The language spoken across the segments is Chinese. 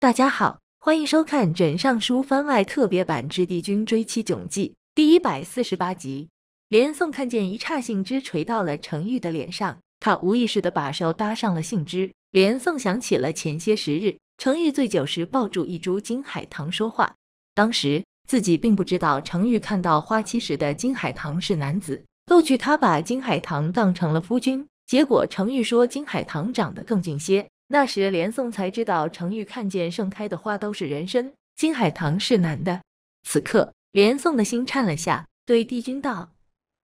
大家好，欢迎收看《枕上书》番外特别版之帝君追妻囧记第一百四十八集。连宋看见一刹杏枝垂到了程昱的脸上，他无意识的把手搭上了杏枝。连宋想起了前些时日程昱醉酒时抱住一株金海棠说话，当时自己并不知道程昱看到花期时的金海棠是男子，逗趣他把金海棠当成了夫君，结果程昱说金海棠长得更俊些。那时，连宋才知道程昱看见盛开的花都是人参，金海棠是男的。此刻，连宋的心颤了下，对帝君道：“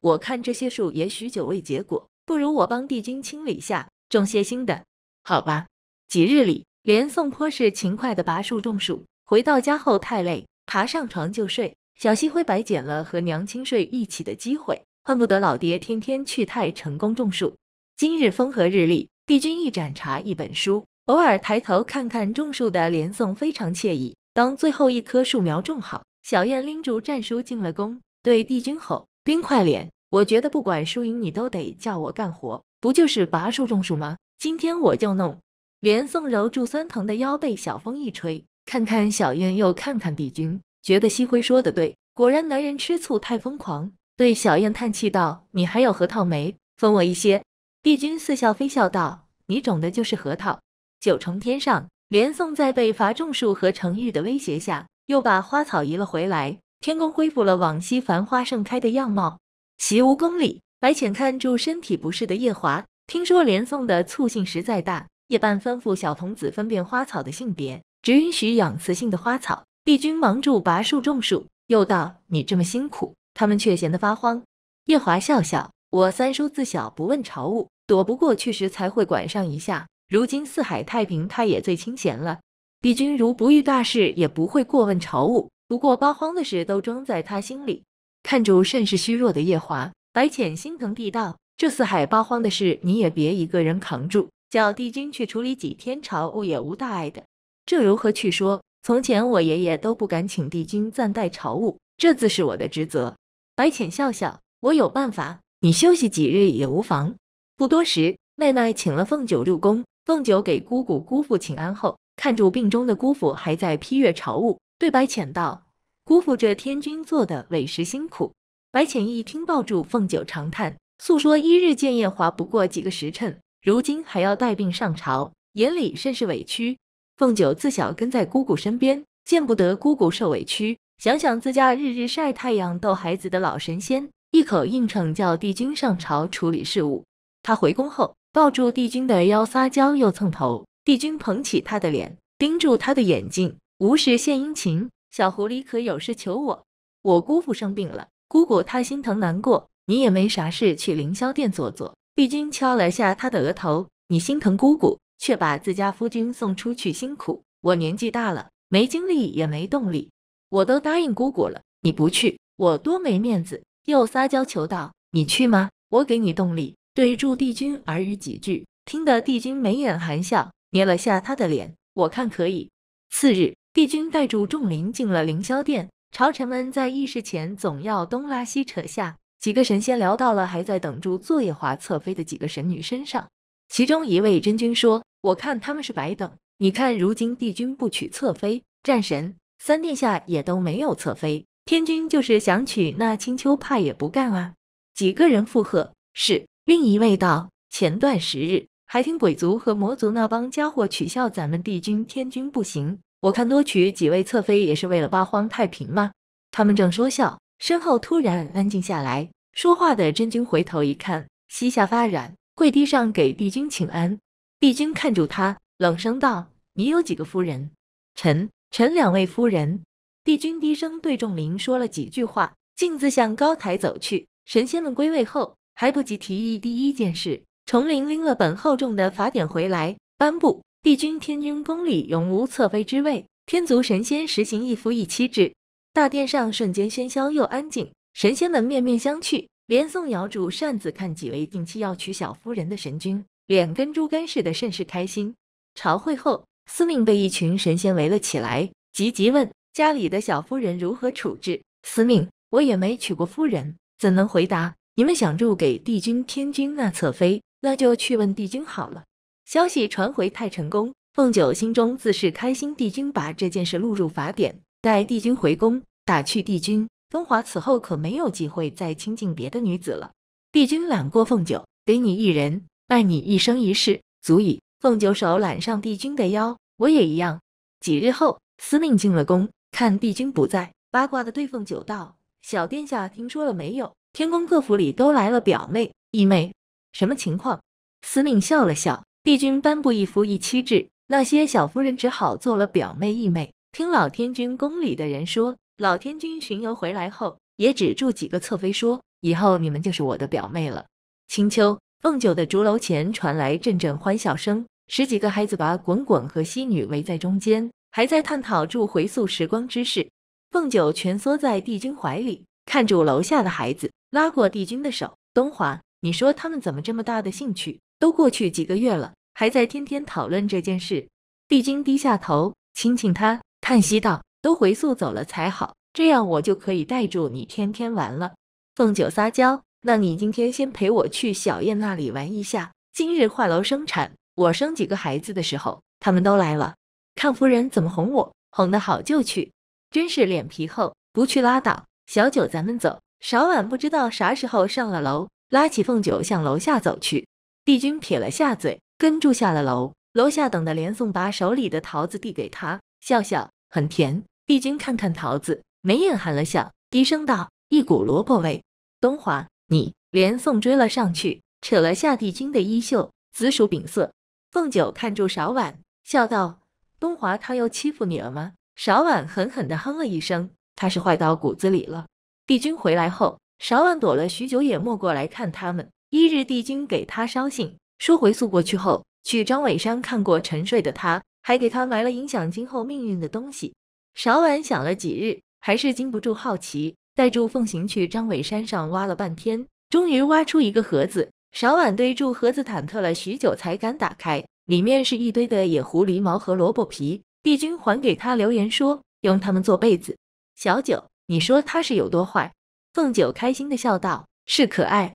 我看这些树也许久未结果，不如我帮帝君清理下，种些新的，好吧？”几日里，连宋颇是勤快的拔树种树。回到家后太累，爬上床就睡。小溪灰白捡了和娘亲睡一起的机会，恨不得老爹天天去太成宫种树。今日风和日丽。帝君一盏茶，一本书，偶尔抬头看看种树的连宋，非常惬意。当最后一棵树苗种好，小燕拎着战书进了宫，对帝君吼：“冰块脸，我觉得不管输赢，你都得叫我干活。不就是拔树种树吗？今天我就弄。”连宋揉住酸疼的腰背，小风一吹，看看小燕，又看看帝君，觉得西辉说的对，果然男人吃醋太疯狂。对小燕叹气道：“你还有核桃没分我一些？”帝君似笑非笑道：“你种的就是核桃。”九重天上，连宋在被伐种树和成玉的威胁下，又把花草移了回来，天宫恢复了往昔繁花盛开的样貌。习武宫里，白浅看住身体不适的夜华，听说连宋的醋性实在大，夜半吩咐小童子分辨花草的性别，只允许养雌性的花草。帝君忙住拔树种树，又道：“你这么辛苦，他们却闲得发慌。”夜华笑笑：“我三叔自小不问朝务。”躲不过去时才会管上一下。如今四海太平，他也最清闲了。帝君如不遇大事，也不会过问朝务。不过八荒的事都装在他心里，看住甚是虚弱的。夜华、白浅心疼地道：“这四海八荒的事，你也别一个人扛住，叫帝君去处理几天朝务也无大碍的。这如何去说？从前我爷爷都不敢请帝君暂代朝务，这自是我的职责。”白浅笑笑：“我有办法，你休息几日也无妨。”不多时，奈奈请了凤九入宫。凤九给姑姑姑父请安后，看住病中的姑父还在批阅朝务，对白浅道：“姑父这天君做的委实辛苦。”白浅一听，抱住凤九长叹，诉说一日见夜华不过几个时辰，如今还要带病上朝，眼里甚是委屈。凤九自小跟在姑姑身边，见不得姑姑受委屈，想想自家日日晒太阳逗孩子的老神仙，一口应承叫帝君上朝处理事务。他回宫后，抱住帝君的腰撒娇，又蹭头。帝君捧起他的脸，盯住他的眼睛，无事献殷勤。小狐狸可有事求我？我姑父生病了，姑姑她心疼难过。你也没啥事，去凌霄殿坐坐。帝君敲了下他的额头，你心疼姑姑，却把自家夫君送出去辛苦。我年纪大了，没精力也没动力。我都答应姑姑了，你不去，我多没面子。又撒娇求道，你去吗？我给你动力。对住帝君耳语几句，听得帝君眉眼含笑，捏了下他的脸。我看可以。次日，帝君带住众灵进了凌霄殿。朝臣们在议事前总要东拉西扯下，几个神仙聊到了还在等住坐夜华侧妃的几个神女身上。其中一位真君说：“我看他们是白等。你看如今帝君不娶侧妃，战神三殿下也都没有侧妃，天君就是想娶那青丘，怕也不干啊。”几个人附和：“是。”另一位道：“前段时日还听鬼族和魔族那帮家伙取笑咱们帝君、天君不行，我看多娶几位侧妃也是为了八荒太平嘛。”他们正说笑，身后突然安静下来。说话的真君回头一看，膝下发软，跪地上给帝君请安。帝君看住他，冷声道：“你有几个夫人？”“臣，臣两位夫人。”帝君低声对众灵说了几句话，径自向高台走去。神仙们归位后。还不及提议第一件事，崇灵拎了本厚重的法典回来，颁布：帝君、天君宫里永无侧妃之位，天族神仙实行一夫一妻制。大殿上瞬间喧嚣又安静，神仙们面面相觑。连宋瑶主擅自看几位定期要娶小夫人的神君，脸跟猪肝似的，甚是开心。朝会后，司命被一群神仙围了起来，急急问：家里的小夫人如何处置？司命，我也没娶过夫人，怎能回答？你们想入给帝君、天君那侧妃，那就去问帝君好了。消息传回太成功，凤九心中自是开心。帝君把这件事录入法典，待帝君回宫，打趣帝君：风华此后可没有机会再亲近别的女子了。帝君揽过凤九，给你一人，爱你一生一世，足矣。凤九手揽上帝君的腰，我也一样。几日后，司命进了宫，看帝君不在，八卦的对凤九道：小殿下听说了没有？天宫各府里都来了表妹、义妹，什么情况？司命笑了笑，帝君颁布一夫一妻制，那些小夫人只好做了表妹、义妹。听老天君宫里的人说，老天君巡游回来后，也只住几个侧妃，说以后你们就是我的表妹了。青丘凤九的竹楼前传来阵阵欢笑声，十几个孩子把滚滚和西女围在中间，还在探讨住回溯时光之事。凤九蜷缩在帝君怀里。看住楼下的孩子，拉过帝君的手，东华，你说他们怎么这么大的兴趣？都过去几个月了，还在天天讨论这件事。帝君低下头，亲亲他，叹息道：“都回宿走了才好，这样我就可以带住你天天玩了。”凤九撒娇：“那你今天先陪我去小燕那里玩一下。今日画楼生产，我生几个孩子的时候，他们都来了，看夫人怎么哄我，哄得好就去。真是脸皮厚，不去拉倒。”小九，咱们走。少婉不知道啥时候上了楼，拉起凤九向楼下走去。帝君撇了下嘴，跟住下了楼。楼下等的连宋把手里的桃子递给他，笑笑，很甜。帝君看看桃子，眉眼含了笑，低声道：“一股萝卜味。”东华，你。连宋追了上去，扯了下帝君的衣袖。紫薯饼色。凤九看住少婉，笑道：“东华，他又欺负你了吗？”少婉狠狠地哼了一声。他是坏到骨子里了。帝君回来后，少婉躲了许久，也没过来看他们。一日，帝君给他捎信，说回宿过去后，去张伟山看过沉睡的他，还给他埋了影响今后命运的东西。少婉想了几日，还是禁不住好奇，带住凤行去张伟山上挖了半天，终于挖出一个盒子。少婉对住盒子，忐忑了许久，才敢打开，里面是一堆的野狐狸毛和萝卜皮。帝君还给他留言说，用它们做被子。小九，你说他是有多坏？凤九开心的笑道：“是可爱。”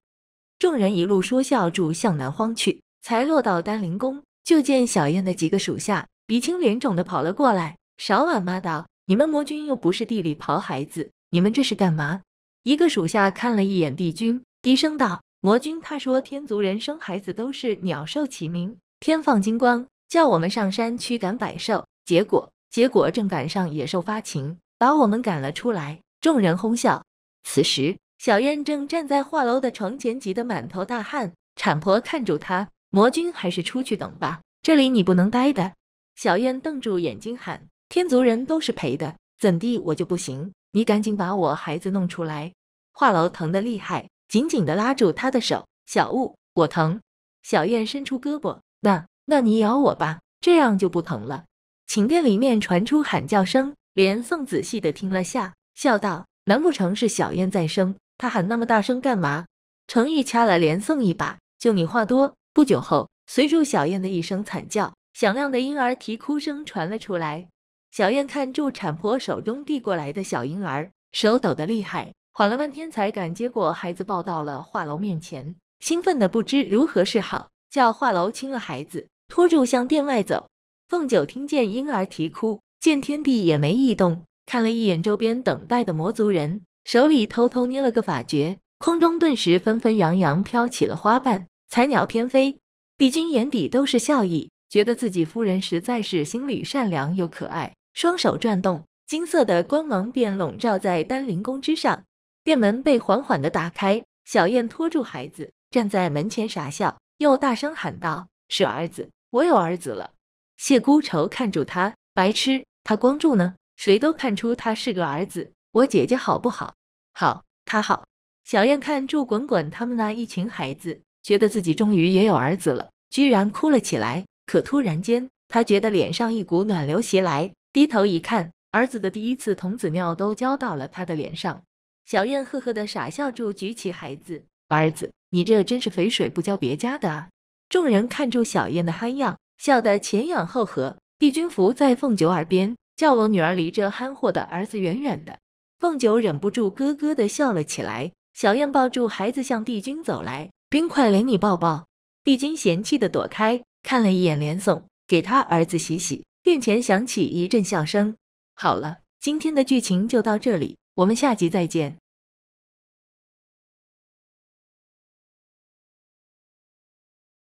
众人一路说笑，住向南荒去，才落到丹灵宫，就见小燕的几个属下鼻青脸肿的跑了过来。少婉妈道：“你们魔君又不是地里刨孩子，你们这是干嘛？”一个属下看了一眼帝君，低声道：“魔君，他说天族人生孩子都是鸟兽齐鸣，天放金光，叫我们上山驱赶百兽，结果……结果正赶上野兽发情。”把我们赶了出来，众人哄笑。此时，小燕正站在画楼的床前，急得满头大汗。产婆看住她，魔君还是出去等吧，这里你不能待的。小燕瞪住眼睛喊：“天族人都是赔的，怎地我就不行？你赶紧把我孩子弄出来！”画楼疼得厉害，紧紧地拉住她的手：“小雾，我疼。”小燕伸出胳膊：“那，那你咬我吧，这样就不疼了。”寝殿里面传出喊叫声。连宋仔细的听了下，笑道：“难不成是小燕在生？她喊那么大声干嘛？”程毅掐了连宋一把，就你话多。不久后，随着小燕的一声惨叫，响亮的婴儿啼哭声传了出来。小燕看住产婆手中递过来的小婴儿，手抖得厉害，缓了半天才敢接过孩子抱到了画楼面前，兴奋的不知如何是好，叫画楼亲了孩子，拖住向殿外走。凤九听见婴儿啼哭。见天地也没异动，看了一眼周边等待的魔族人，手里偷偷捏了个法诀，空中顿时纷纷扬扬飘起了花瓣，彩鸟翩飞。帝君眼底都是笑意，觉得自己夫人实在是心里善良又可爱。双手转动，金色的光芒便笼罩在丹灵宫之上，殿门被缓缓的打开，小燕拖住孩子站在门前傻笑，又大声喊道：“是儿子，我有儿子了。”谢孤愁看住他，白痴。他光柱呢？谁都看出他是个儿子。我姐姐好不好？好，他好。小燕看住滚滚他们那一群孩子，觉得自己终于也有儿子了，居然哭了起来。可突然间，她觉得脸上一股暖流袭来，低头一看，儿子的第一次童子尿都浇到了她的脸上。小燕呵呵的傻笑，住，举起孩子，儿子，你这真是肥水不浇别家的。啊！众人看住小燕的憨样，笑得前仰后合。帝君伏在凤九耳边叫：“我女儿离这憨货的儿子远远的。”凤九忍不住咯咯的笑了起来。小燕抱住孩子向帝君走来：“冰块，连你抱抱。”帝君嫌弃的躲开，看了一眼连宋，给他儿子洗洗。殿前响起一阵笑声。好了，今天的剧情就到这里，我们下集再见。